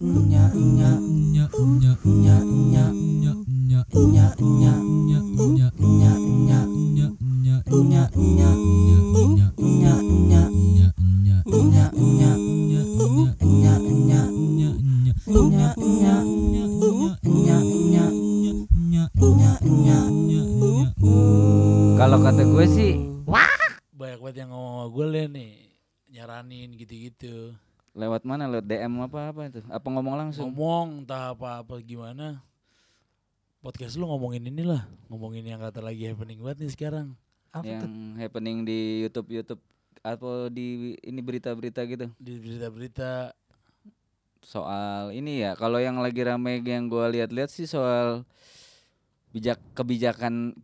Kalau kata gue sih, wah banyak banget yang ngomong sama gue nih nyaranin gitu-gitu. Lewat mana? Lewat DM apa apa itu? Apa ngomong langsung? Ngomong, entah apa-apa gimana. Podcast lu ngomongin inilah, ngomongin yang kata lagi happening banget nih sekarang. Apa yang tuh? happening di YouTube YouTube atau di ini berita-berita gitu? Di berita-berita soal ini ya. Kalau yang lagi rame yang gua lihat-lihat sih soal bijak kebijakan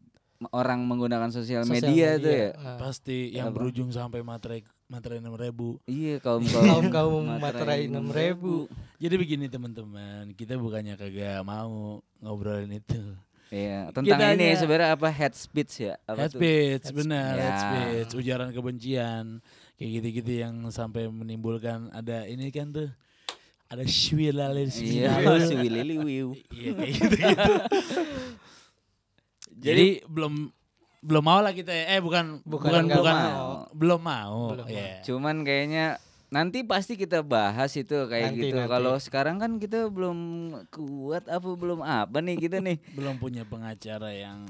orang menggunakan sosial, media, media itu ya. Pasti yang berujung sampai materai materai enam ribu. Iya kaum kaum kaum, kaum materai enam ribu. Jadi begini teman-teman, kita bukannya kagak mau ngobrolin itu. Iya, tentang kita ini sebenarnya apa head speech ya? Apa head speech, benar head ya. speech, ujaran kebencian, kayak gitu-gitu yang sampai menimbulkan ada ini kan tuh ada swilali iya, swilali Wiu. Iya kayak gitu-gitu. Jadi belum belum mau lah kita ya. eh bukan bukan bukan, bukan mau. belum mau. Belum yeah. Cuman kayaknya nanti pasti kita bahas itu kayak nanti, gitu. Kalau sekarang kan kita belum kuat apa belum apa nih kita gitu nih. belum punya pengacara yang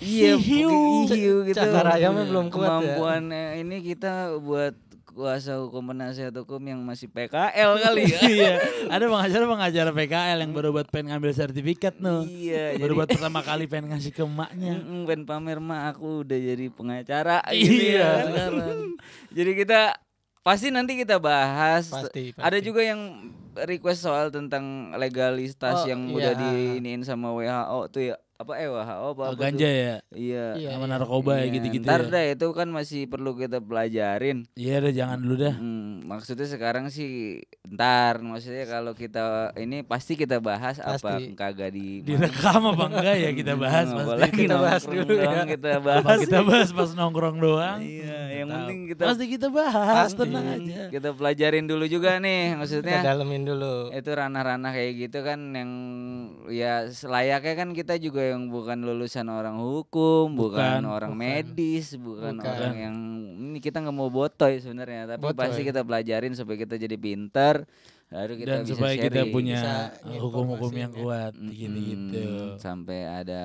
Iya, hiu, hiu gitu. Cara belum kuat Kemampuan ya. ini kita buat kuasa hukum penasihat hukum yang masih PKL kali ya. iya. Ada pengacara-pengacara PKL yang baru buat pengen ngambil sertifikat no. Iya. Baru jadi... buat pertama kali pengen ngasih ke emaknya. Mm, pengen pamer mak aku udah jadi pengacara gitu ya. iya. ya sekarang. jadi kita pasti nanti kita bahas. Pasti, pasti. Ada juga yang request soal tentang legalitas oh, yang iya. udah diinin sama WHO tuh ya apa eh wah apa, apa oh, ganja tuh? ya iya. iya sama iya. narkoba ya, iya. ya gitu-gitu ntar ya. deh itu kan masih perlu kita pelajarin iya deh jangan dulu dah hmm, maksudnya sekarang sih ntar maksudnya kalau kita ini pasti kita bahas pasti. apa kagak di direkam apa enggak ya kita bahas hmm, pasti kita, kita bahas dulu ya. doang, ya. kita bahas apa kita bahas pas nongkrong doang iya yang Tau. penting kita pasti kita bahas pasti. tenang aja kita pelajarin dulu juga nih maksudnya kita dalemin dulu itu ranah-ranah kayak gitu kan yang ya selayaknya kan kita juga yang bukan lulusan orang hukum, bukan, bukan orang bukan. medis, bukan, bukan orang yang ini kita nggak mau botoy sebenarnya, tapi botoy. pasti kita pelajarin supaya kita jadi pintar. baru kita Dan bisa supaya sharing. kita punya hukum-hukum yang ya. kuat hmm, gitu Sampai ada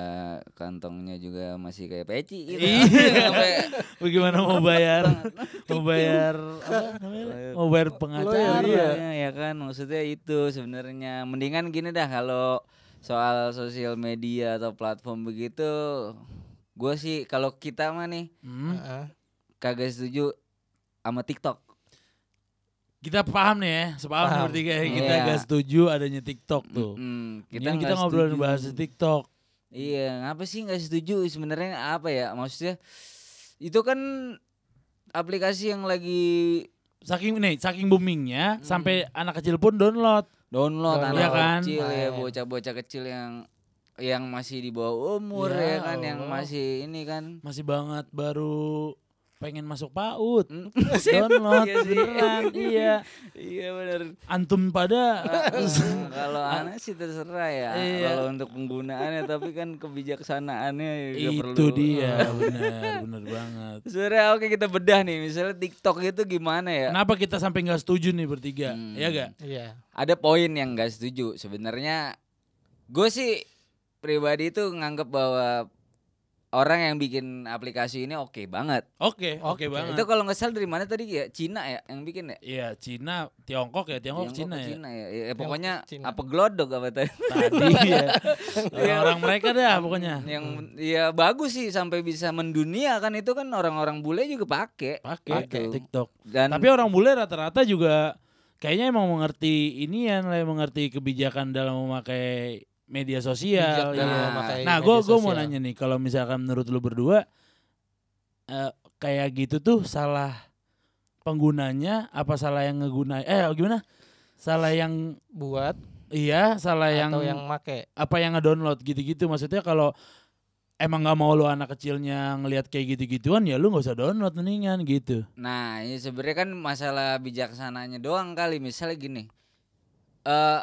kantongnya juga masih kayak peci gitu. Iya. bagaimana mau nah, gitu. bayar mau bayar apa Mau bayar pengacara ya, ya kan maksudnya itu sebenarnya mendingan gini dah kalau soal sosial media atau platform begitu gue sih kalau kita mah nih hmm. kagak setuju sama TikTok kita paham nih ya, sepaham paham. bertiga ya. kita yeah. gak setuju adanya TikTok tuh. Mm -hmm. Kita kita ngobrolin bahas TikTok. Iya, ngapa sih nggak setuju? Sebenarnya apa ya maksudnya? Itu kan aplikasi yang lagi saking nih saking boomingnya hmm. sampai anak kecil pun download download, anak ya kan? kecil ya iya. bocah-bocah kecil yang yang masih di bawah umur ya, ya kan Allah. yang masih ini kan masih banget baru pengen masuk PAUD mm. download iya beneran iya iya bener antum pada kalau anak sih terserah ya iya. kalau untuk penggunaannya tapi kan kebijaksanaannya itu dia bener bener banget sebenarnya oke kita bedah nih misalnya TikTok itu gimana ya kenapa kita sampai nggak setuju nih bertiga hmm. ya gak iya ada poin yang nggak setuju sebenarnya gue sih pribadi itu nganggap bahwa orang yang bikin aplikasi ini oke okay banget. Oke, okay, oke okay, okay. banget. Itu kalau nggak salah dari mana tadi ya? Cina ya yang bikin ya? Iya, Cina, Tiongkok ya, Tiongkok, Tiongkok Cina, ya. Cina ya. ya, ya pokoknya Cina. apa glodok apa tadi. Tadi ya. Iya. orang mereka dah pokoknya. Yang ya bagus sih sampai bisa mendunia kan itu kan orang-orang bule juga pakai. Pakai gitu. TikTok. Dan Tapi orang bule rata-rata juga kayaknya emang mengerti ini ya, mengerti kebijakan dalam memakai media sosial. Bijak, iya. nah, ya. nah gue gue mau nanya nih, kalau misalkan menurut lu berdua uh, kayak gitu tuh salah penggunanya apa salah yang ngeguna eh gimana? Salah yang buat iya, salah atau yang atau yang make apa yang ngedownload gitu-gitu maksudnya kalau emang nggak mau lo anak kecilnya ngelihat kayak gitu-gituan ya lu nggak usah download mendingan gitu. Nah, ini sebenarnya kan masalah bijaksananya doang kali. Misalnya gini. Eh uh,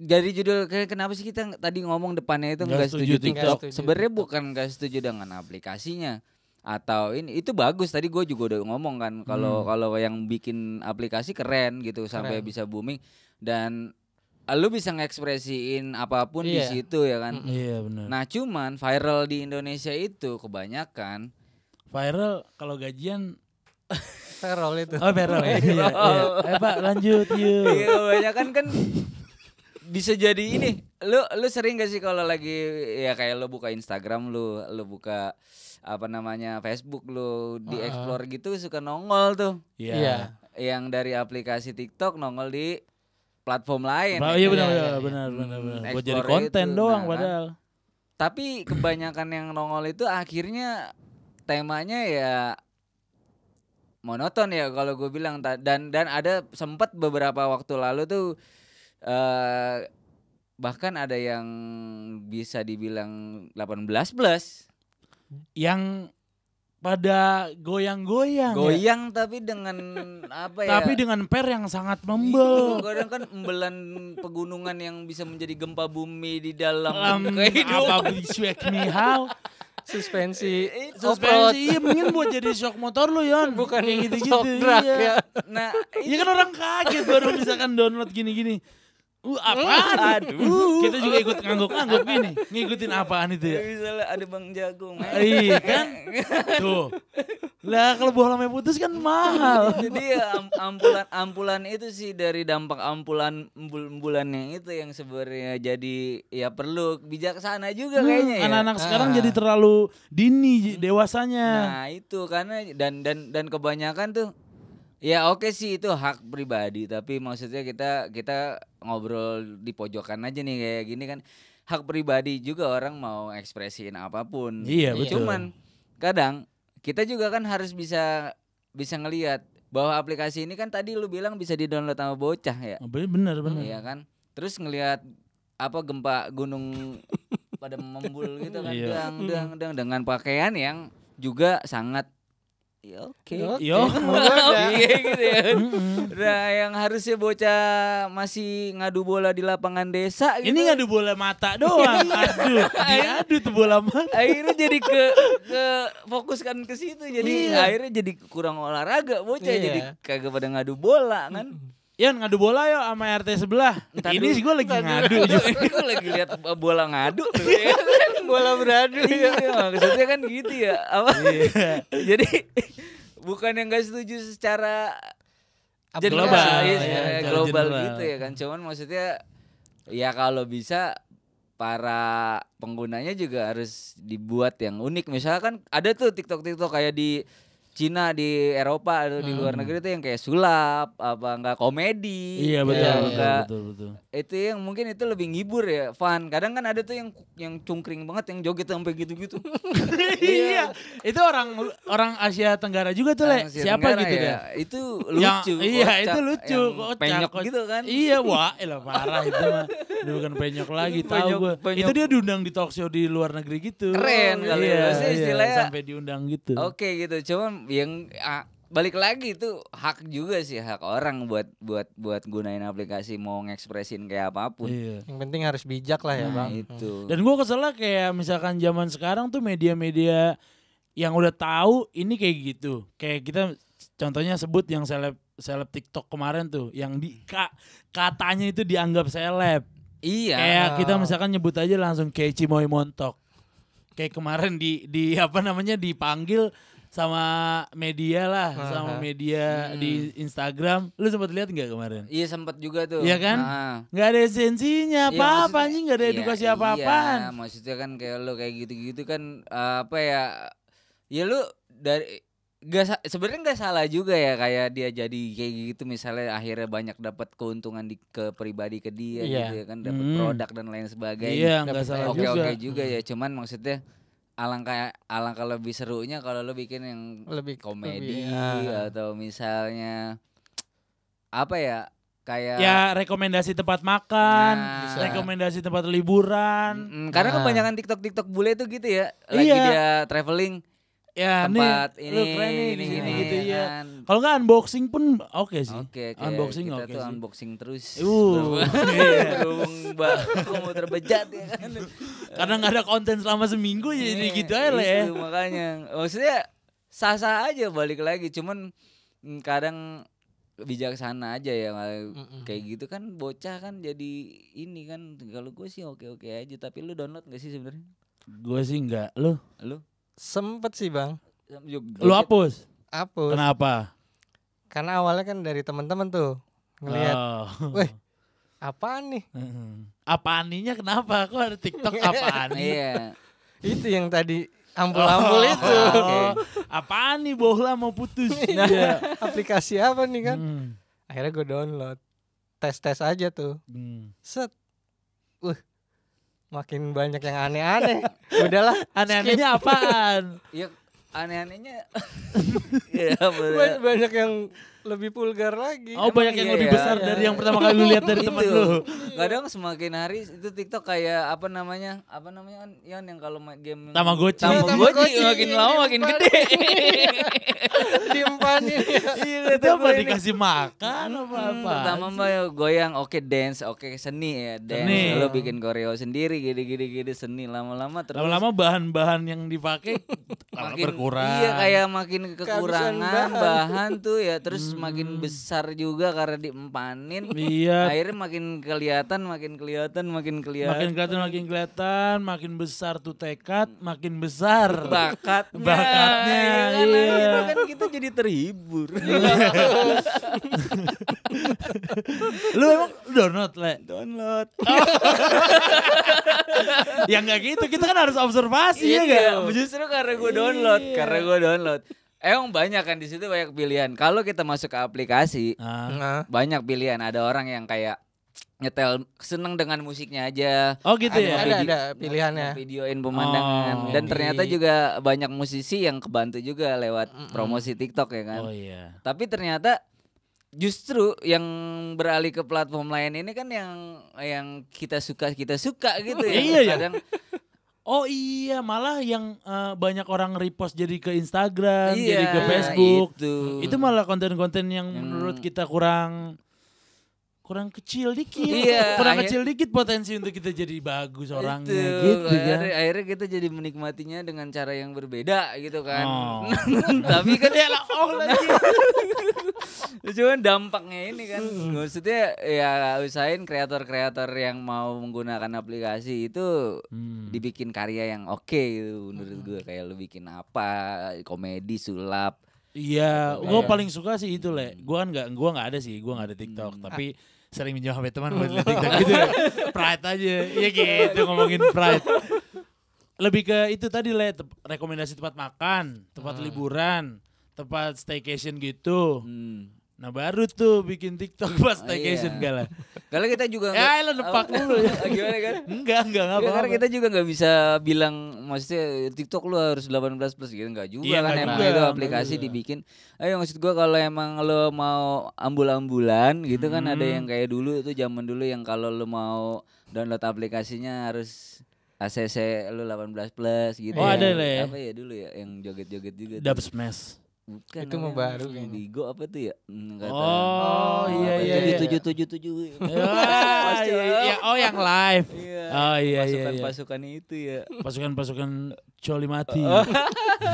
jadi judul kenapa sih kita tadi ngomong depannya itu enggak setuju, setuju TikTok. Sebenarnya bukan enggak setuju dengan aplikasinya atau ini itu bagus tadi gue juga udah ngomong kan kalau hmm. kalau yang bikin aplikasi keren gitu keren. sampai bisa booming dan ah, lu bisa ngekspresiin apapun yeah. di iya. situ ya kan. Iya yeah, benar. Nah, cuman viral di Indonesia itu kebanyakan viral kalau gajian viral itu. Oh, viral. ya. Iya, iya, Eh, Pak, lanjut yuk. Iya, kebanyakan kan bisa jadi ini lu lu sering gak sih kalau lagi ya kayak lu buka Instagram lu lu buka apa namanya Facebook lu di explore gitu suka nongol tuh iya yeah. yeah. yang dari aplikasi TikTok nongol di platform lain oh, iya benar ya, benar, ya. benar benar benar buat jadi konten itu, doang nah, padahal kan? tapi kebanyakan yang nongol itu akhirnya temanya ya monoton ya kalau gue bilang dan dan ada sempat beberapa waktu lalu tuh Eh, bahkan ada yang bisa dibilang 18 plus yang pada goyang-goyang ya? goyang ya? tapi dengan apa ya tapi dengan per yang sangat membel iya, kadang kan embelan pegunungan yang bisa menjadi gempa bumi di dalam um, kehidupan apa Swag me how suspensi eh, suspensi iya mungkin buat jadi shock motor lu Yon bukan gitu-gitu iya. ya nah iya kan orang kaget baru misalkan download gini-gini Uh, apaan? Aduh. Kita juga ikut ngangguk-ngangguk gini. Ngikutin apaan itu ya? Misalnya ada Bang Jagung. iya kan? Tuh. Lah kalau buah lama putus kan mahal. Jadi ya, ampulan ampulan itu sih dari dampak ampulan bulannya itu yang sebenarnya jadi ya perlu bijaksana juga hmm, kayaknya ya. Anak-anak ah. sekarang jadi terlalu dini hmm. dewasanya. Nah, itu karena dan dan dan kebanyakan tuh Ya oke okay sih itu hak pribadi tapi maksudnya kita kita ngobrol di pojokan aja nih kayak gini kan hak pribadi juga orang mau ekspresiin apapun. Iya gitu. betul. Cuman kadang kita juga kan harus bisa bisa ngelihat bahwa aplikasi ini kan tadi lu bilang bisa di download sama bocah ya. Oh, bener bener. Iya kan. Terus ngelihat apa gempa gunung pada membul gitu kan, iya. dang dang dang dengan pakaian yang juga sangat Ya oke. Okay. Yo. Iya gitu ya. Nah, yang harusnya bocah masih ngadu bola di lapangan desa gitu. Ini ngadu bola mata doang. Iya. Aduh, diadu tuh bola mata. Akhirnya jadi ke ke fokuskan ke situ. Jadi yeah. akhirnya jadi kurang olahraga bocah yeah. jadi kagak pada ngadu bola kan. Yan ngadu bola yo sama RT sebelah. Entah ini sih gue lagi ngadu. gue lagi lihat bola ngadu iya, kan? bola beradu ya. Iya, maksudnya kan gitu ya. Apa? Iya. Jadi bukan yang gak setuju secara Jadi global, ya, ya, global gitu ya kan. Cuman maksudnya ya kalau bisa para penggunanya juga harus dibuat yang unik. Misalkan ada tuh TikTok-TikTok kayak di Cina di Eropa atau di luar hmm. negeri itu yang kayak sulap apa enggak komedi iya betul, ya, betul, enggak, betul betul itu yang mungkin itu lebih ngibur ya fun kadang kan ada tuh yang yang cungkring banget yang joget sampai gitu-gitu iya. iya itu orang orang Asia Tenggara juga tuh le siapa Tenggara, gitu ya. deh iya, itu lucu yang, iya itu lucu kok. penyok gitu kan iya wah elah eh, parah itu mah Dia bukan penyok iya, lagi tahu gue itu dia diundang di talk show di luar negeri gitu keren kali ya. iya, ya iya, istilahnya sampai diundang gitu oke gitu cuman yang ah, balik lagi itu hak juga sih hak orang buat buat buat gunain aplikasi mau ngekspresin kayak apapun. Iya. Yang penting harus bijak lah ya, nah, Bang. Itu. Hmm. Dan gua lah kayak misalkan zaman sekarang tuh media-media yang udah tahu ini kayak gitu. Kayak kita contohnya sebut yang seleb seleb TikTok kemarin tuh yang di hmm. ka, katanya itu dianggap seleb. Iya. Kayak ah. kita misalkan nyebut aja langsung Keci Moy Montok. Kayak kemarin di di apa namanya dipanggil sama media lah, -huh. sama media hmm. di Instagram. Lu sempat lihat nggak kemarin? Iya sempat juga tuh. Iya kan? Nah. Nggak ada esensinya iya, apa-apa nih nggak ada iya, edukasi ya, apa apa Iya, maksudnya kan kayak lu kayak gitu-gitu kan uh, apa ya? Ya lu dari gak sebenarnya nggak salah juga ya kayak dia jadi kayak gitu misalnya akhirnya banyak dapat keuntungan di ke pribadi ke dia yeah. gitu ya kan dapat hmm. produk dan lain sebagainya. Iya, yeah, nggak salah oke, juga. Oke oke juga hmm. ya, cuman maksudnya alangkah alangkah lebih serunya kalau lo bikin yang lebih komedi lebih, ya. atau misalnya apa ya kayak ya rekomendasi tempat makan, nah, rekomendasi tempat liburan. Mm, karena nah. kebanyakan TikTok TikTok bule itu gitu ya, lagi iya. dia traveling ya, tempat nih, ini, keren nih, ini, ini, gitu ya, ya. Kan. Kalau nggak unboxing pun oke okay sih. Oke, okay, okay. unboxing oke okay tuh sih. unboxing terus. Uh, berhubung baku mau terbejat ya kan. Karena nggak ada konten selama seminggu ya jadi eh, gitu aja lah ya. Makanya maksudnya sah-sah aja balik lagi cuman mm, kadang bijaksana aja ya kayak gitu kan bocah kan jadi ini kan kalau gue sih oke oke aja tapi lu download gak sih sebenarnya gue sih nggak lu lu sempet sih bang lu hapus hapus kenapa karena awalnya kan dari teman-teman tuh ngelihat, oh. Apaan nih? Apaaninya kenapa? aku ada TikTok apaan? Iya. itu yang tadi ambul-ambul oh, itu. Oh, okay. Apaan nih bohla mau putus? Nah, iya. aplikasi apa nih kan? Hmm. Akhirnya gue download. Tes-tes aja tuh. Hmm. Set. Uh. Makin banyak yang aneh-aneh. Udahlah. Aneh-anehnya apaan? Iya. aneh-anehnya. ya, banyak yang lebih vulgar lagi. Oh, banyak yang iya lebih iya, besar iya. dari yang pertama kali lu lihat dari teman gitu. lu. Kadang semakin hari itu TikTok kayak apa namanya? Apa namanya kan yang, yang kalau main game Tamagotchi. Tamagotchi iya, makin lama makin iya, gede. Dimpanin. itu apa dikasih makan apa hmm, apa. Pertama Mbak ya goyang, oke dance, oke seni ya, dance. Lu bikin koreo sendiri gini-gini gini seni lama-lama terus. Lama-lama bahan-bahan yang dipakai makin berkurang. Iya, kayak makin kekurangan bahan tuh ya terus makin hmm. besar juga karena diempanin. Iya. Akhirnya makin kelihatan, makin kelihatan, makin kelihatan. Makin kelihatan, makin kelihatan, makin besar tuh tekad, makin besar bakat bakatnya. Ya, kan, iya. Nah, kan kita jadi terhibur. Iya. lu emang download, Le? Download. Oh. ya nggak gitu, kita kan harus observasi iya, ya gak? Justru karena gue download, iya. karena gue download. Emang banyak kan di situ banyak pilihan. Kalau kita masuk ke aplikasi, ah. nah. banyak pilihan. Ada orang yang kayak nyetel seneng dengan musiknya aja. Oh gitu ada, ya. Ada ada pilihannya. Videoin pemandangan oh, dan ternyata gitu. juga banyak musisi yang kebantu juga lewat mm promosi TikTok ya kan. Oh iya. Tapi ternyata justru yang beralih ke platform lain ini kan yang yang kita suka kita suka gitu ya. Iya ya. Oh iya, malah yang uh, banyak orang repost jadi ke Instagram, iya, jadi ke Facebook. Itu. itu malah konten-konten yang, yang menurut kita kurang kurang kecil dikit, iya, kurang akhir, kecil dikit potensi untuk kita jadi bagus orangnya itu, gitu akhirnya, kan. Akhirnya kita jadi menikmatinya dengan cara yang berbeda gitu kan. Oh. Tapi kan ya lah oh lagi. Cuman dampaknya ini kan maksudnya ya usahain kreator-kreator yang mau menggunakan aplikasi itu hmm. dibikin karya yang oke okay, gitu menurut gue kayak lu bikin apa komedi sulap Iya, gitu. gue iya. paling suka sih itu le. Gue kan nggak, gue nggak ada sih, gue nggak ada TikTok. Hmm. Tapi ah sering minjem HP teman buat lihat TikTok gitu. Ya. pride aja. Iya gitu ngomongin pride. Lebih ke itu tadi lah te rekomendasi tempat makan, tempat hmm. liburan, tempat staycation gitu. Hmm. Nah baru tuh bikin TikTok pas oh, staycation oh, iya. Kalau kita juga ya lo nepak dulu ah, Gimana kan? Enggak, enggak iya, apa Karena kita juga nggak bisa bilang maksudnya TikTok lu harus 18 plus gitu enggak juga iya, kan emang juga, itu aplikasi enggak. dibikin. Ayo maksud gua kalau emang lo mau ambul-ambulan gitu hmm. kan ada hmm. yang kayak dulu itu zaman dulu yang kalau lo mau download aplikasinya harus ACC lu 18 plus gitu. Oh ya. ada lah ya. Apa ya dulu ya yang joget-joget juga. Dub smash. Bukan itu membaru Indigo apa tuh ya? Hmm, Kata, oh, iya iya iya. Tujuh tujuh tujuh. Iya oh yang live. Iya. Oh iya iya. iya. Pasukan pasukannya itu ya. Pasukan pasukan coli mati. Oh, oh.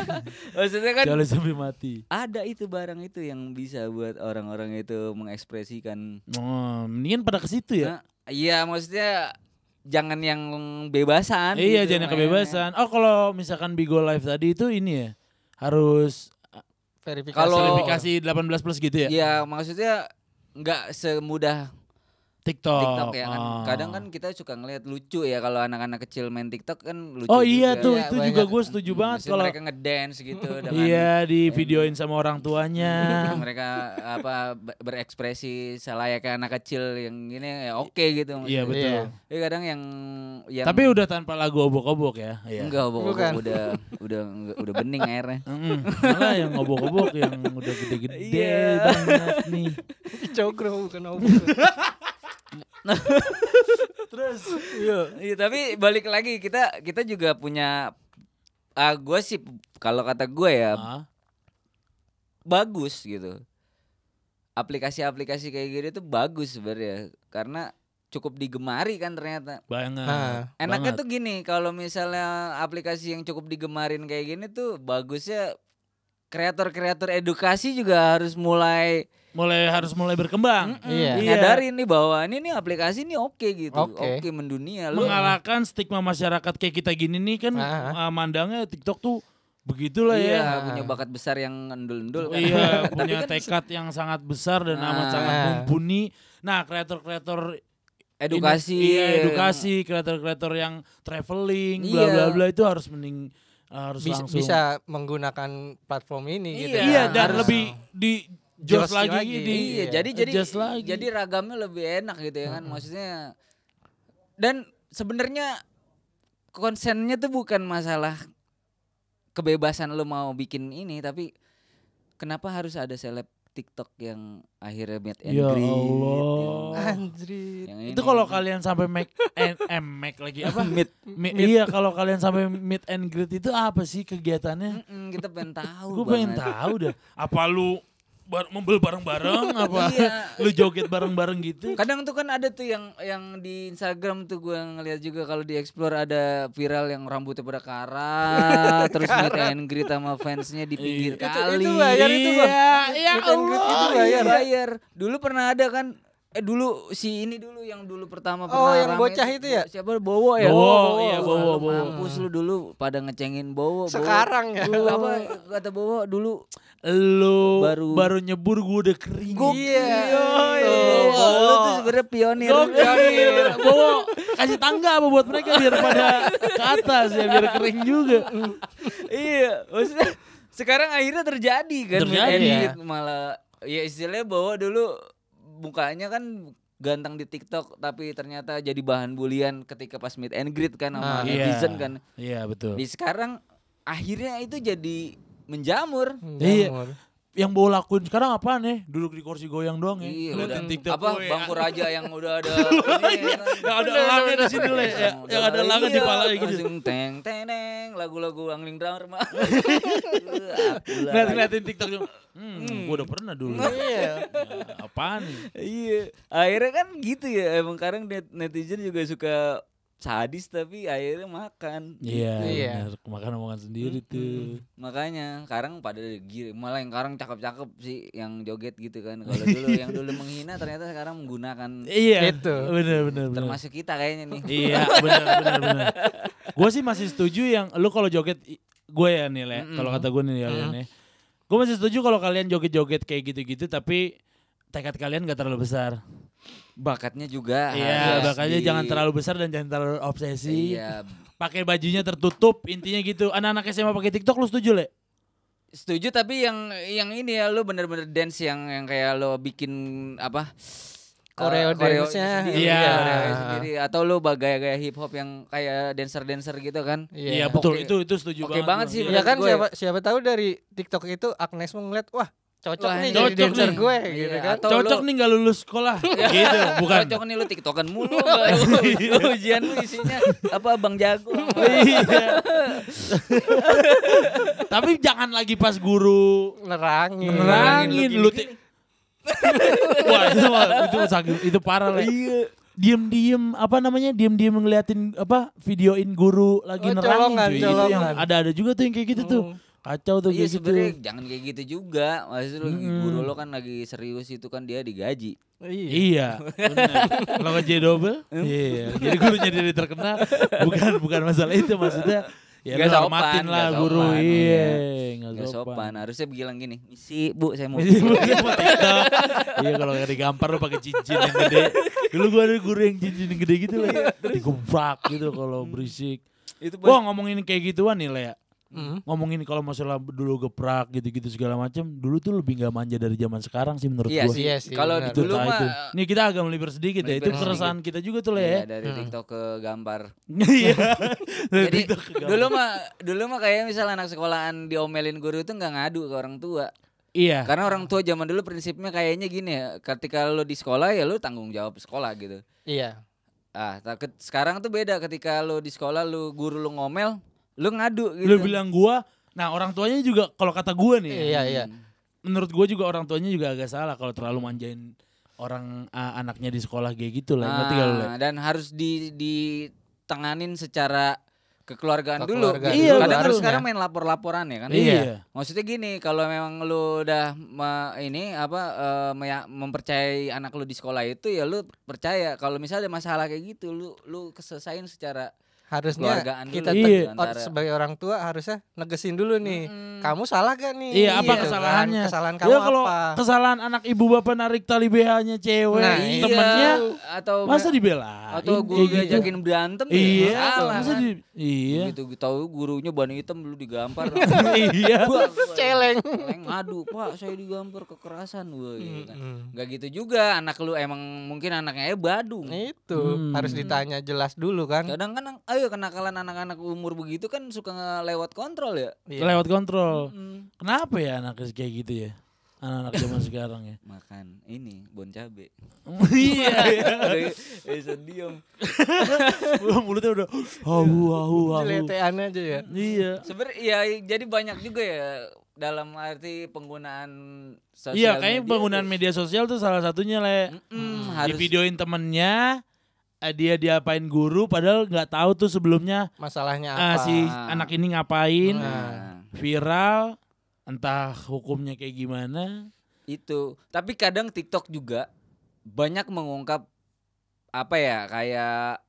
Maksudnya kan. Coli sampai mati. Ada itu barang itu yang bisa buat orang-orang itu mengekspresikan. Oh, mendingan pada ke situ ya. Nah, iya maksudnya jangan yang bebasan. Iya gitu, jangan yang kebebasan. Oh kalau misalkan Bigo Live tadi itu ini ya harus verifikasi. Kalau verifikasi 18 plus gitu ya? Iya, maksudnya nggak semudah TikTok. TikTok ya kan. Ah. Kadang kan kita suka ngelihat lucu ya kalau anak-anak kecil main TikTok kan lucu. Oh iya juga. tuh ya, itu banyak. juga gue setuju hmm, banget kalau mereka ngedance gitu dengan Iya, di videoin sama orang tuanya. mereka apa berekspresi selayaknya anak kecil yang gini ya oke okay gitu. Iya betul. Iya. ya, kadang yang yang Tapi udah tanpa lagu obok-obok ya. Iya. Enggak obok-obok kan. udah udah udah bening airnya. Heeh. Malah yang obok-obok yang udah gede-gede yeah. banget nih. Cokro bukan obok. Terus, iya. ya, Tapi balik lagi kita kita juga punya ah uh, gue sih kalau kata gue ya uh. bagus gitu. Aplikasi-aplikasi kayak gini tuh bagus sebenarnya karena cukup digemari kan ternyata. Banget. Ah. enaknya banget. tuh gini, kalau misalnya aplikasi yang cukup digemarin kayak gini tuh bagusnya kreator-kreator edukasi juga harus mulai mulai harus mulai berkembang. Mm Iya. iya. Nyadarin nih bahwa ini nih aplikasi ini oke okay gitu. Oke okay. okay mendunia lu. Mengalahkan stigma masyarakat kayak kita gini nih kan uh, mandangnya TikTok tuh begitulah ya. iya, ya. punya bakat besar yang endul-endul kan. Iya, punya kan tekad yang sangat besar dan nah. amat sangat mumpuni. Nah, kreator-kreator edukasi ini, iya, edukasi kreator-kreator yang traveling iya. bla bla bla itu harus mending harus bisa, langsung bisa menggunakan platform ini iya. gitu. Iya, ya. dan harus. lebih di Joss lagi, lagi. Di, iya, jadi jadi lagi. jadi ragamnya lebih enak gitu ya kan hmm. maksudnya dan sebenarnya konsennya tuh bukan masalah kebebasan lo mau bikin ini tapi kenapa harus ada seleb TikTok yang akhirnya meet and ya greet. Gitu? Allah. ini, Itu kalau kalian sampai make and eh, make lagi apa? meet, meet, meet. Iya, kalau kalian sampai meet and greet itu apa sih kegiatannya? Mm -mm, kita pengen tahu. Gue pengen tahu dah. Apa lu bar membel bareng-bareng apa iya. lu joget bareng-bareng gitu kadang tuh kan ada tuh yang yang di Instagram tuh gue ngeliat juga kalau di explore ada viral yang rambutnya pada karat terus meet and sama fansnya di pinggir iya. kali itu, bayar itu bang iya, ya Allah itu bayar bayar dulu pernah ada kan eh dulu si ini dulu yang dulu pertama oh, pernah Oh, yang bocah itu ya? Siapa Bowo ya? Bowo, iya, Bowo, Bowo. Mampus lu dulu pada ngecengin Bowo. Sekarang ya. dulu, apa kata Bowo dulu lu baru baru nyebur gue udah kering. Gua, iya. Bowo, iya. lu tuh sebenarnya pionir. Gua pionir. Bowo kasih tangga apa buat mereka biar pada ke atas ya biar kering juga. iya, maksudnya sekarang akhirnya terjadi kan terjadi, ya. malah ya istilahnya Bowo dulu mukanya kan ganteng di TikTok tapi ternyata jadi bahan bulian ketika pas meet and greet kan sama ah, netizen iya. kan. Iya betul. Di sekarang akhirnya itu jadi menjamur. menjamur. Iya yang bawa lakuin sekarang apa nih? Ya? Duduk di kursi goyang doang ya. Iya, udah. TikTok apa gue, ya. bangku ya. raja yang udah ada ya, iya, kan? yang ada elangnya di sini lah ya. Yang ada elangnya di iya, pala gitu. Teng teng teng lagu-lagu angling drama. lihat ngeliatin TikTok yang Hmm, hmm. gue udah pernah dulu. Iya. Nah, apaan? Iya. Akhirnya kan gitu ya. Emang kadang netizen juga suka sadis tapi akhirnya makan iya gitu. iya makan omongan sendiri hmm, tuh hmm. makanya sekarang pada giri malah yang sekarang cakep-cakep sih yang joget gitu kan kalau dulu yang dulu menghina ternyata sekarang menggunakan iya itu benar benar termasuk kita kayaknya nih iya benar benar benar gue sih masih setuju yang lu kalau joget gue ya, ya. nih mm -mm. kalau kata gue nih ya mm -mm. gue masih setuju kalau kalian joget-joget kayak gitu-gitu tapi tekad kalian gak terlalu besar bakatnya juga iya bakatnya di... jangan terlalu besar dan jangan terlalu obsesi iya pakai bajunya tertutup intinya gitu anak-anak SMA pakai TikTok lu setuju le setuju tapi yang yang ini ya lu bener-bener dance yang yang kayak lo bikin apa eh, koreo uh, dance-nya iya, iya sendiri atau lu gaya gaya hip hop yang kayak dancer-dancer gitu kan iya yeah. betul okay. itu itu setuju okay banget, banget sih ya kan gue. Ya. siapa siapa tahu dari TikTok itu Agnes ngeliat wah cocok Wah, nih cocok jadi dancer nih. gue gitu iya, gitu kan. Atau cocok lu, nih gak lulus sekolah gitu, iya. bukan. Cocok nih lu tiktokan mulu. lu, iya. ujian lu isinya apa Bang Jago. Iya. Tapi jangan lagi pas guru nerangin. Nerangin, nerangin lu. Wah, itu, itu sakit, itu parah lah. Iya diem-diem apa namanya diem-diem ngeliatin apa videoin guru lagi oh, nerangin colongan, colongan. itu yang ada ada juga tuh yang kayak gitu hmm. tuh oh kacau tuh oh iya, gitu. sebenarnya jangan kayak gitu juga maksud lu hmm. guru lo kan lagi serius itu kan dia digaji iya, iya kalau gaji double hmm? iya jadi gurunya jadi terkenal bukan bukan masalah itu maksudnya Ya gak sopan lah gak guru sopan, iya, iya. sopan. sopan. Harusnya bilang gini, misi bu saya mau misi, bu, saya mau TikTok. iya kalau nggak digampar lo pakai cincin yang gede. Dulu gua ada guru yang cincin yang gede gitu lah. Iya, Digubrak gitu kalau berisik. Itu Wah ngomongin kayak gituan nih lah ya. Mm. Ngomongin kalau masalah dulu geprak gitu-gitu segala macam, dulu tuh lebih nggak manja dari zaman sekarang sih menurut iya gua. Sih, iya sih. Kalau dulu mah Nih kita agak melipir sedikit melibir ya. Itu keresahan kita juga tuh lah ya. Iya, dari hmm. TikTok ke gambar. Iya. Jadi dulu mah dulu mah kayak misalnya anak sekolahan diomelin guru tuh nggak ngadu ke orang tua. Iya. Karena orang tua zaman dulu prinsipnya kayaknya gini ya, ketika lo di sekolah ya lo tanggung jawab sekolah gitu. Iya. Ah, tapi sekarang tuh beda ketika lo di sekolah lo guru lo ngomel, Lu ngadu gitu. Lu bilang gua, nah orang tuanya juga kalau kata gua nih. Ya. Iya, iya. Menurut gua juga orang tuanya juga agak salah kalau terlalu manjain orang uh, anaknya di sekolah kayak gitu lah. Nah, lu? Ah, dan harus di ditenganin secara kekeluargaan, ke dulu. Iya, kadang kan harus sekarang main lapor-laporan ya kan. Iya. Maksudnya gini, kalau memang lu udah me, ini apa e, me, mempercayai anak lu di sekolah itu ya lu percaya kalau misalnya ada masalah kayak gitu lu lu kesesain secara harusnya kita iya. Gitu Or, sebagai orang tua harusnya negesin dulu nih hmm. kamu salah gak nih iya apa kan iya. kesalahannya kan? kesalahan kamu ya, kalau apa kesalahan anak ibu bapak narik tali BH-nya cewek nah, iya. temennya atau masa dibela atau guru gitu. ya? iya, kan? iya, gitu. berantem iya masa di, iya gitu tahu gurunya ban hitam dulu digampar iya celeng celeng aduh pak saya digampar kekerasan gue gitu kan nggak gitu juga anak lu emang mungkin anaknya badung itu hmm. harus ditanya jelas dulu kan kadang-kadang ayo ya kenakalan anak-anak umur begitu kan suka lewat kontrol ya. Iya. Lewat kontrol. Mm-hmm. Kenapa ya anak kayak gitu ya? Anak-anak zaman sekarang ya. Makan ini bon cabe. iya. Eh sedium. mulutnya udah hau hau hau. Celetean aja ya. Iya. Sebenarnya ya jadi banyak juga ya dalam arti penggunaan sosial Iya, kayaknya media penggunaan media sosial tuh salah satunya, Le. Mm -mm, harus. Divideoin temennya, Eh, dia diapain guru padahal nggak tahu tuh sebelumnya masalahnya eh, apa uh, si anak ini ngapain nah. viral entah hukumnya kayak gimana itu tapi kadang TikTok juga banyak mengungkap apa ya kayak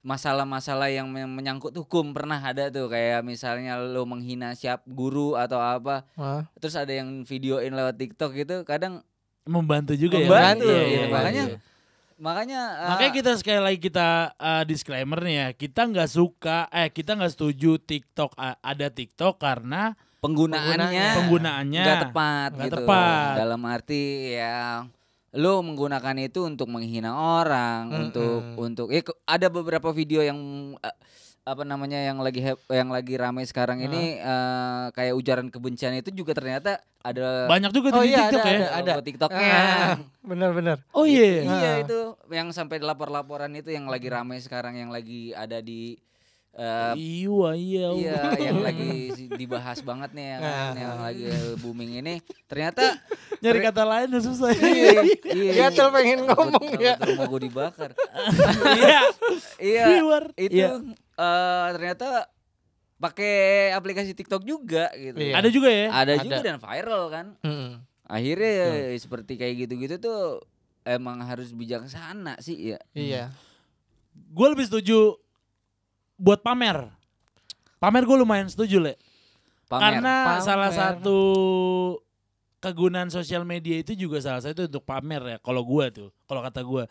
masalah-masalah yang menyangkut hukum pernah ada tuh kayak misalnya lo menghina siap guru atau apa Hah? terus ada yang videoin lewat TikTok gitu kadang membantu juga ya. membantu, ya, ya, ya, ya, makanya ya Makanya uh, makanya eh, kita sekali lagi kita uh, eh, disclaimer nih ya, kita nggak suka eh kita nggak setuju TikTok uh, ada TikTok karena penggunaannya penggunaannya nggak tepat gak gitu. Tepat. Dalam arti ya lu menggunakan itu untuk menghina orang, mm -hmm. untuk untuk eh, ada beberapa video yang uh, apa namanya yang lagi yang lagi ramai sekarang ini uh, kayak ujaran kebencian itu juga ternyata ada banyak juga oh, di iya, TikTok ada, ya. Ada, ada. TikToknya. Ah, benar benar Oh iya. Yeah. Iya, iya. iya itu yang sampai lapor-laporan itu yang lagi ramai sekarang yang lagi ada di Uh, iya iya iya yang lagi dibahas banget nih yang, yang lagi booming ini ternyata nyari kata lain udah susah iya iya iya pengen ngomong ya mau gue dibakar iya iya itu uh, ternyata pakai aplikasi TikTok juga gitu. Iya. Ada juga ya? Ada, Ada. juga dan viral kan. Hmm. Akhirnya ya seperti kayak gitu-gitu tuh emang harus bijaksana sih ya. Iya. Hmm. Gue lebih setuju buat pamer. Pamer gue lumayan setuju le. Pamer. Karena pamer. salah satu kegunaan sosial media itu juga salah satu untuk pamer ya. Kalau gue tuh, kalau kata gue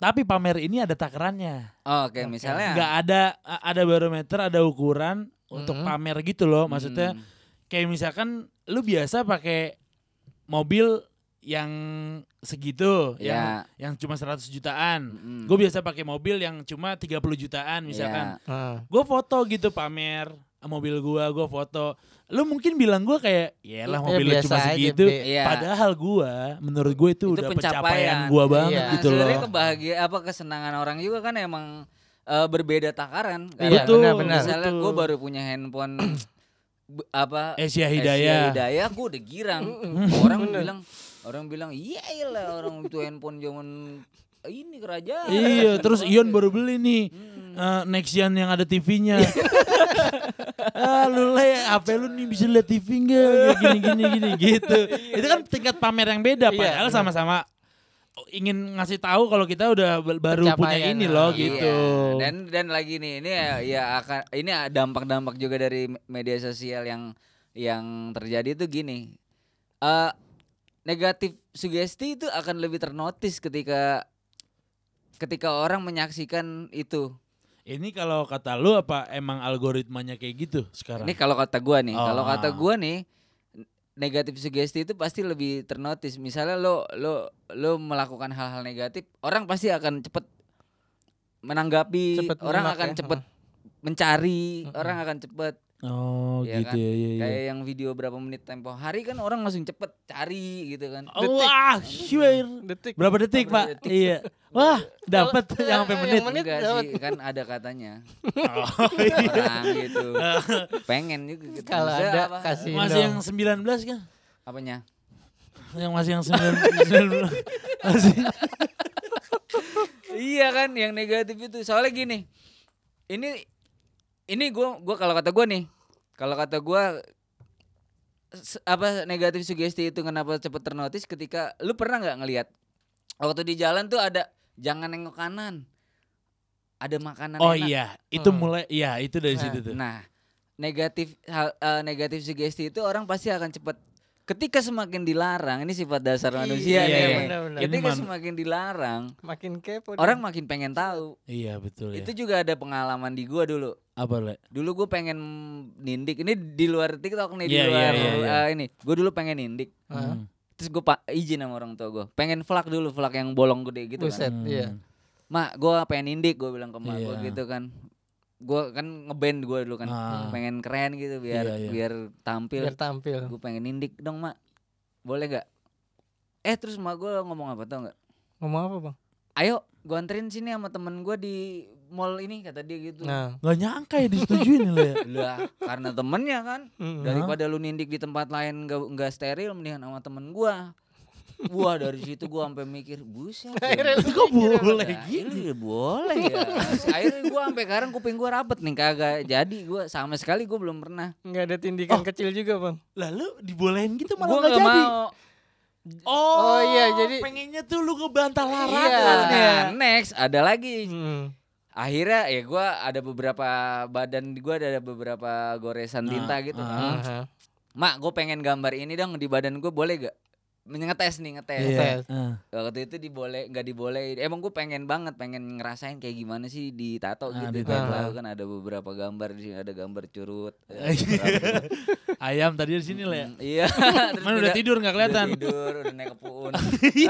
tapi pamer ini ada takarannya. Oh, Oke, okay. misalnya. Enggak ada ada barometer, ada ukuran hmm. untuk pamer gitu loh. Maksudnya hmm. kayak misalkan lu biasa pakai mobil yang segitu yeah. yang yang cuma 100 jutaan. Mm. Gue biasa pakai mobil yang cuma 30 jutaan misalkan. Yeah. Uh. Ah. Gue foto gitu pamer mobil gua gua foto lu mungkin bilang gua kayak ya lah ya, mobil lu cuma segitu aja, iya. padahal gua menurut gua itu, itu udah pencapaian, pencapaian gua iya. banget iya. gitu loh kebahagiaan apa kesenangan orang juga kan emang uh, berbeda takaran kan iya, benar benar misalnya gua baru punya handphone apa Asia Hidayah Asia Hidayah gua udah girang orang bilang orang bilang iya, iya lah orang itu handphone zaman ini kerajaan iya terus Ion baru beli nih hmm uh, next gen yang ada TV-nya. Iya. ah, lu lah HP ya, lu nih bisa lihat TV enggak gini gini gini gitu. Iya. Itu kan tingkat pamer yang beda iya, padahal sama-sama ingin ngasih tahu kalau kita udah baru punya ini ah, loh iya. gitu. Dan dan lagi nih ini ya, ya akan ini ya dampak-dampak juga dari media sosial yang yang terjadi itu gini. Uh, negatif sugesti itu akan lebih ternotis ketika ketika orang menyaksikan itu ini kalau kata lu apa emang algoritmanya kayak gitu sekarang? Ini kalau kata gua nih, oh. kalau kata gua nih negatif sugesti itu pasti lebih ternotis. Misalnya lo lo lo melakukan hal-hal negatif, orang pasti akan cepet menanggapi, cepet orang akan ya. cepet mencari, uh -huh. orang akan cepet Oh ya gitu kan? Ya, ya, ya, Kayak yang video berapa menit tempo hari kan orang langsung cepet cari gitu kan. detik. Wah, sure. Detik. Berapa detik, Pak? Iya. Wah, dapat yang sampai menit. menit Enggak sih, kan ada katanya. Oh, iya. nah, gitu. Pengen juga gitu. Kalau ada apa? kasih Masih dong. yang 19 kan? Apanya? Yang masih yang 19. 19. masih. iya kan yang negatif itu. Soalnya gini. Ini ini gua gua kalau kata gua nih kalau kata gua apa negatif sugesti itu kenapa cepet ternotis ketika lu pernah nggak ngelihat waktu di jalan tuh ada jangan nengok kanan ada makanan oh enak. iya itu hmm. mulai iya itu dari nah, situ tuh nah negatif hal, uh, negatif sugesti itu orang pasti akan cepet ketika semakin dilarang ini sifat dasar iya, manusia iya, nih iya, ya, iya. ketika semakin dilarang makin kepo orang makin pengen tahu iya betul itu ya. juga ada pengalaman di gua dulu apa le? Dulu gue pengen nindik. Ini di luar TikTok nih, yeah, di iya, luar yeah, iya, iya, yeah, yeah. Uh, ini. Gue dulu pengen nindik. Hmm. Terus gue izin sama orang tua gue. Pengen vlog dulu, vlog yang bolong gede gitu kan. Buset, kan. Iya. Hmm. Mak, gue pengen nindik, gue bilang ke mak yeah. gue gitu kan gue kan ngeband gue dulu kan ah. pengen keren gitu biar yeah, yeah. biar tampil biar tampil gue pengen nindik dong mak boleh gak? eh terus mak gue ngomong apa tau gak? ngomong apa bang ayo gue anterin sini sama temen gue di mall ini kata dia gitu. Nah. Gak nyangka ya disetujuin lo ya. Lah, karena temennya kan. Mm, Daripada lu nindik di tempat lain gak, gak steril mendingan sama temen gua. Wah dari situ gua sampai mikir buset. Akhirnya gua kok boleh gitu ya boleh ya. Akhirnya gue sampai sekarang kuping gua rapet nih kagak jadi gua sama sekali gua belum pernah. Gak ada tindikan oh. kecil juga bang. Lalu dibolehin gitu malah nggak jadi. Mau. Oh, oh iya jadi pengennya tuh lu ngebantah iya. larangan iya. ya. Next ada lagi. Hmm akhirnya ya gue ada beberapa badan gue ada beberapa goresan tinta nah, gitu uh, uh, mak gue pengen gambar ini dong di badan gue boleh gak ngetes nih ngetes. Yeah. Iya, uh. Waktu itu diboleh nggak diboleh. Emang gue pengen banget pengen ngerasain kayak gimana sih di tato uh, gitu. Di kan. kan ada beberapa gambar di sini ada gambar curut. Ayam tadi di sini lah ya. Mm, iya. Mana udah tidur nggak kelihatan. Udah tidur udah naik ke puun.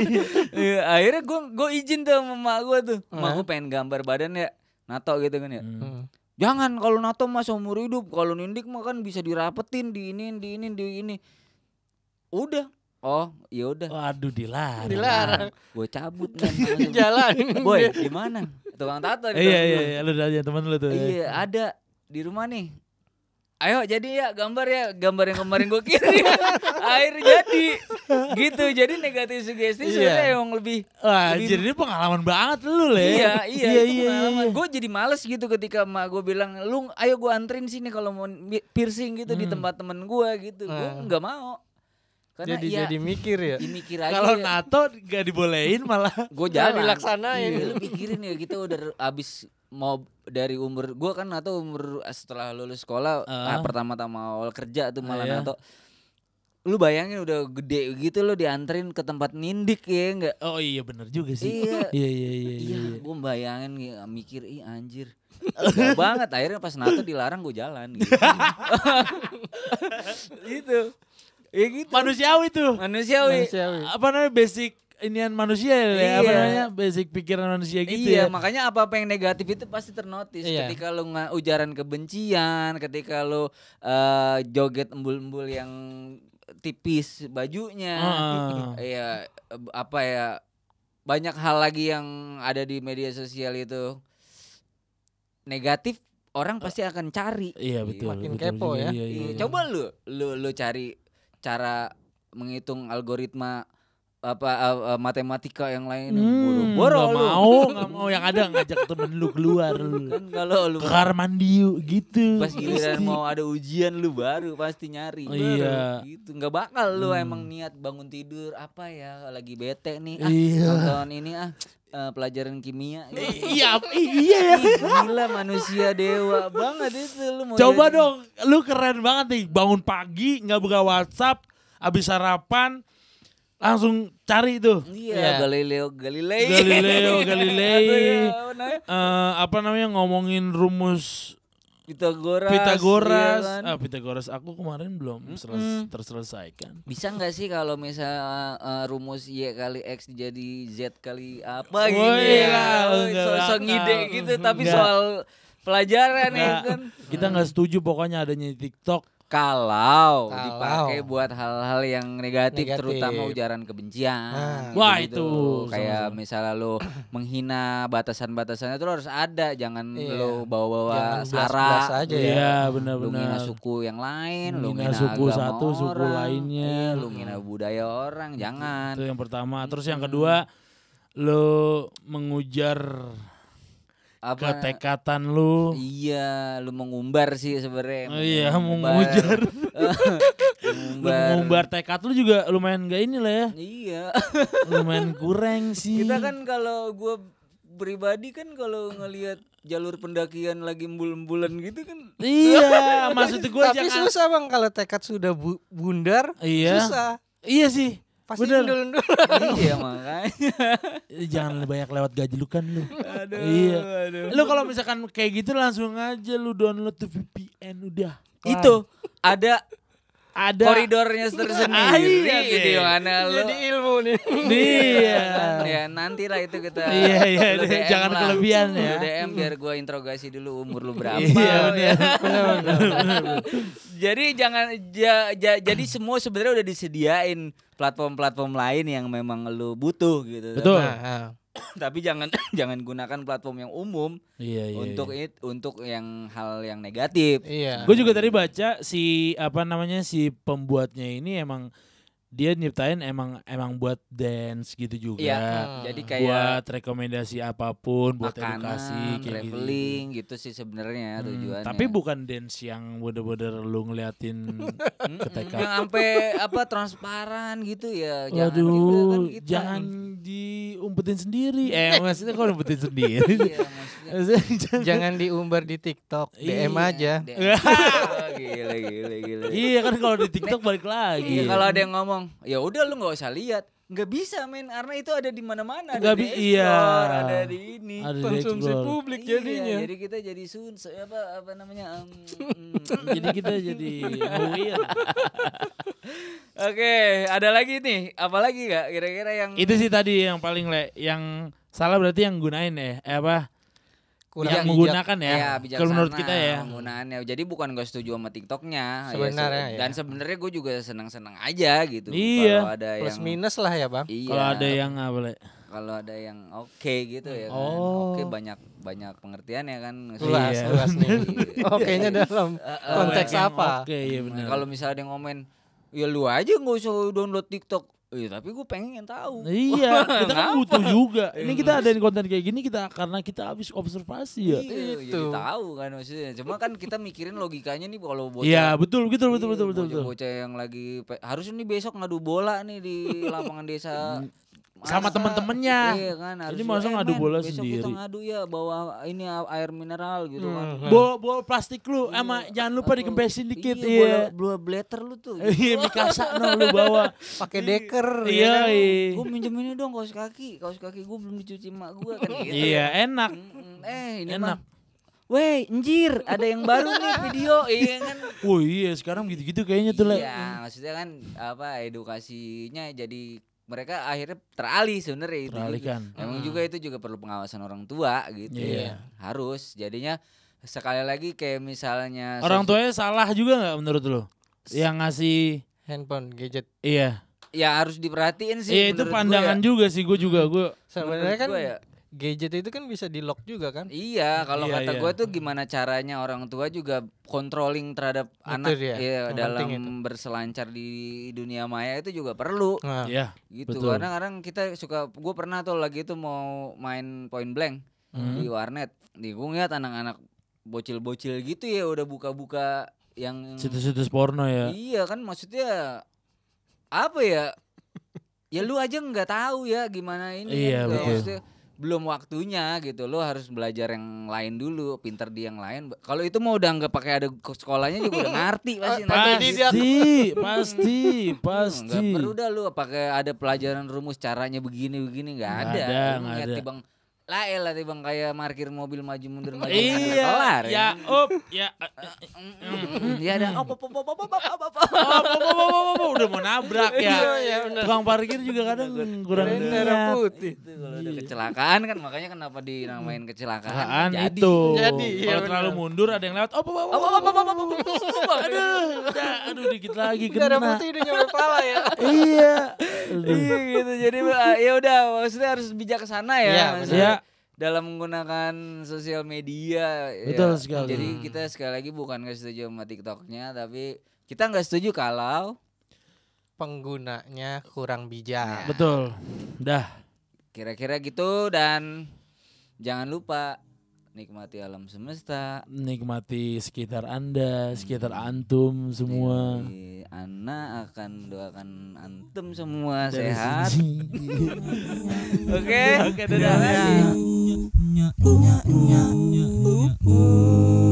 Iya, iya. Akhirnya gue gue izin tuh sama mak gue tuh. Mak gue pengen gambar badan ya nato gitu kan ya. Hmm. hmm. Jangan kalau nato mah umur hidup, kalau nindik mah kan bisa dirapetin, di ini di ini Di ini udah Oh, ya udah. Waduh, dilarang. Dilarang. Gue cabut kan. Jalan. Boy, di mana? Tukang tato gitu. Iya, iya, iya, lu aja teman lu tuh. Iya, ada di rumah nih. Ayo jadi ya gambar ya gambar yang kemarin gue kirim air jadi gitu jadi negatif sugesti iya. sebenarnya yang lebih Wah, lebih... jadi ini pengalaman banget lu le iya iya, iya, iya, iya. gue jadi males gitu ketika mak gue bilang lu ayo gue antrin sini kalau mau piercing gitu hmm. di tempat temen gue gitu gue ah. nggak mau karena jadi ya, jadi mikir ya. Mikir aja. Kalau ya. NATO gak dibolehin malah gue jalan dilaksanain. Iya, lu pikirin ya kita gitu udah abis mau dari umur gue kan NATO umur eh, setelah lulus sekolah uh. nah, pertama-tama awal kerja tuh malah uh, iya. NATO lu bayangin udah gede gitu lo dianterin ke tempat nindik ya enggak oh iya bener juga sih iya iya iya iya, iya, iya, iya. gue bayangin ya, mikir ih anjir Gak banget akhirnya pas NATO dilarang gue jalan gitu. gitu ya gitu. Manusiawi tuh. Manusiawi. Manusiawi. Apa namanya basic inian manusia ya, iya. apa namanya basic pikiran manusia gitu iya, ya. makanya apa apa yang negatif itu pasti ternotis iya. ketika lu nggak ujaran kebencian, ketika lu uh, joget embul-embul yang tipis bajunya. Uh. Iya, apa ya banyak hal lagi yang ada di media sosial itu negatif orang pasti akan cari. Iya, iya betul. Makin betul, kepo betul, ya. Iya, iya, iya, iya. Coba lu lu lu cari cara menghitung algoritma apa uh, uh, matematika yang lain hmm, buru-buru lu. mau nggak mau yang ada ngajak temen lu keluar lu kan kalau lu kar mandiu gitu pas giliran mau ada ujian lu baru pasti nyari oh, iya gitu nggak bakal lu hmm. emang niat bangun tidur apa ya lagi bete nih ah, iya. nonton ini ah uh, pelajaran kimia. Gitu. iya, iya ya. Gila manusia dewa banget itu lu mau Coba jadi... dong, lu keren banget nih bangun pagi nggak buka WhatsApp, habis sarapan langsung cari itu. Iya, yeah. Galileo Galilei. Galileo Galilei. uh, apa namanya ngomongin rumus Pitagoras. Pitagoras. Iya kan? ah, Pitagoras aku kemarin belum mm -hmm. terselesaikan. Bisa nggak sih kalau misal uh, eh, rumus Y kali X jadi Z kali apa oh, gini gitu ya? iya, ya. Sosok ngide gitu tapi enggak. soal pelajaran ya kan. Kita nggak setuju pokoknya adanya TikTok kalau, kalau dipakai buat hal-hal yang negatif, negatif, terutama ujaran kebencian. Nah, Wah gitu. itu. Kayak sama-sama. misalnya lo menghina batasan-batasannya itu harus ada, jangan iya. lo bawa-bawa sara. aja gitu. ya. Iya, benar-benar. Lo suku yang lain, lo menghina suku satu, orang, suku lainnya, iya, lo menghina budaya orang, jangan. Itu yang pertama. Terus yang kedua, lo mengujar apa ketekatan lu iya lu mengumbar sih sebenarnya oh, iya mengujar mengumbar. mengumbar tekad lu juga lumayan gak ini lah ya iya lumayan kurang sih kita kan kalau gue pribadi kan kalau ngelihat jalur pendakian lagi embul-embulan gitu kan. Iya, maksud gue Tapi jangan... susah Bang kalau tekad sudah bu bundar, iya. susah. Iya sih. Pasti Bener. dulu iya makanya. Eh, jangan banyak lewat gaji lu kan lu. Aduh, iya. Aduh. Lu kalau misalkan kayak gitu langsung aja lu download tuh VPN udah. Kelan. Itu ada ada koridornya tersendiri ah, iya, gitu mana jadi ilmu nih iya, iya. ya nanti lah itu kita iya iya DM jangan kelebihan ya DM biar gue interogasi dulu umur lu berapa iya, ya. jadi jangan ja, ja, jadi semua sebenarnya udah disediain platform-platform lain yang memang lu butuh gitu betul nah, ah. tapi jangan jangan gunakan platform yang umum iya, iya, untuk iya. it untuk yang hal yang negatif. Iya. Gue juga tadi baca si apa namanya si pembuatnya ini emang dia nyiptain emang emang buat dance gitu juga. Iya, hmm. jadi kayak buat rekomendasi apapun, buat makanan, edukasi kayak traveling gitu, gitu sih sebenarnya hmm, tujuannya. Tapi bukan dance yang bener-bener lu ngeliatin hmm? ketika yang sampai apa transparan gitu ya. Jangan Waduh, jangan, kita. jangan gitu. diumpetin sendiri. Eh, maksudnya kau umpetin sendiri. iya, maksudnya. jangan diumbar di TikTok, iya, DM aja. DM. gila, gila, gila. Iya kan kalau di TikTok balik lagi. Iya, kalau ada yang ngomong, ya udah lu nggak usah lihat. Nggak bisa men, karena itu ada di mana-mana. Ada di iya. explore, iya. ada di ini. Ada Konsumsi di publik iya, jadinya. Jadi kita jadi sun, apa apa namanya? Um, mm, jadi kita jadi aware. Oke, ada lagi nih. Apa lagi nggak? kira-kira yang Itu sih tadi yang paling le yang salah berarti yang gunain ya. Eh, apa? kurang yang menggunakan ya. ya kalau menurut kita ya penggunaannya. Jadi bukan gue setuju sama TikToknya. Ya sebenarnya ya, dan sebenarnya gue juga seneng-seneng aja gitu. Iya. Kalau ada plus yang, minus lah ya bang. Iya. Kalau ada yang nggak boleh. Kalau ada yang oke okay gitu ya kan. oh. Oke okay, banyak banyak pengertian ya kan. Luas iya. nih. Iya. Oke-nya iya. dalam iya. konteks apa? okay, iya Kalau misalnya ada yang komen, ya lu aja nggak usah download TikTok Iya, tapi gue pengen tahu. Iya, kita kan butuh juga. Ini kita ada hmm. konten kayak gini kita karena kita habis observasi ya. Iya, itu. jadi gitu. tahu kan maksudnya. Cuma kan kita mikirin logikanya nih kalau bocah. Iya, betul, betul, betul, iya, betul, betul. bocah yang lagi harus ini besok ngadu bola nih di lapangan desa hmm sama temen-temennya. Iya kan, Jadi masa eh, ngadu bola sendiri. Besok kita ngadu ya bawa ini air mineral gitu hmm. Kan. kan. Bawa, bawa plastik lu iya. emang jangan lupa dikempesin dikit. Iya, bawa, iya. bola blatter lu tuh. Iya, Mikasa no lu bawa pakai deker. Iya, ya kan? iya. Gue minjem ini dong kaus kaki. kaus kaki gue belum dicuci mak gue kan gitu. Iya, enak. Eh, ini enak. Mah Weh, anjir, ada yang baru nih video, iya kan? Wah oh, iya, sekarang gitu-gitu kayaknya tuh lah. Iya, maksudnya kan apa edukasinya jadi mereka akhirnya teralih sebenarnya itu. Teralihkan. Emang hmm. juga itu juga perlu pengawasan orang tua gitu yeah. ya. Harus. Jadinya sekali lagi kayak misalnya orang tuanya salah juga nggak menurut lo? Yang ngasih handphone gadget. Iya. Ya harus diperhatiin sih. Iya itu pandangan ya. juga sih gue juga gue. Sebenarnya kan ya gadget itu kan bisa di lock juga kan? Iya, kalau iya, kata iya. gue tuh hmm. gimana caranya orang tua juga controlling terhadap itu anak ya, ya dalam itu. berselancar di dunia maya itu juga perlu. Nah, iya. Gitu. Betul. Karena kadang kita suka gue pernah tuh lagi itu mau main point blank hmm. di warnet. Di gue ngeliat anak-anak bocil-bocil gitu ya udah buka-buka yang situs-situs porno ya. Iya kan maksudnya apa ya? ya lu aja nggak tahu ya gimana ini. Kan, iya, kan? betul. Maksudnya, belum waktunya gitu lo harus belajar yang lain dulu pinter di yang lain kalau itu mau udah nggak pakai ada sekolahnya juga udah ngerti oh, pasti pasti pasti pasti nggak perlu dah lo pakai ada pelajaran rumus caranya begini begini nggak ada nggak ada, ada. bang lah lah bang kayak markir mobil maju mundur maju iya kelar ya op ya ya ada op op op op op op op op op op op udah mau nabrak ya tukang parkir juga kadang kurang merah putih kecelakaan kan makanya kenapa dinamain kecelakaan itu jadi kalau terlalu mundur ada yang lewat op op op op op op op aduh aduh dikit lagi kena ada putih udah nyampe pala ya iya iya gitu jadi ya udah maksudnya harus bijak ke sana ya Iya dalam menggunakan sosial media. Betul ya. sekali. Jadi hmm. kita sekali lagi bukan nggak setuju sama TikToknya, tapi kita nggak setuju kalau penggunanya kurang bijak. Ya. Betul. Dah. Kira-kira gitu dan jangan lupa nikmati alam semesta, nikmati sekitar Anda, sekitar hmm. antum semua. Jadi, Ana akan doakan antum semua Dari sehat. Oke, oke dadah.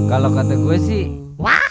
Kalau kata gue sih, wah.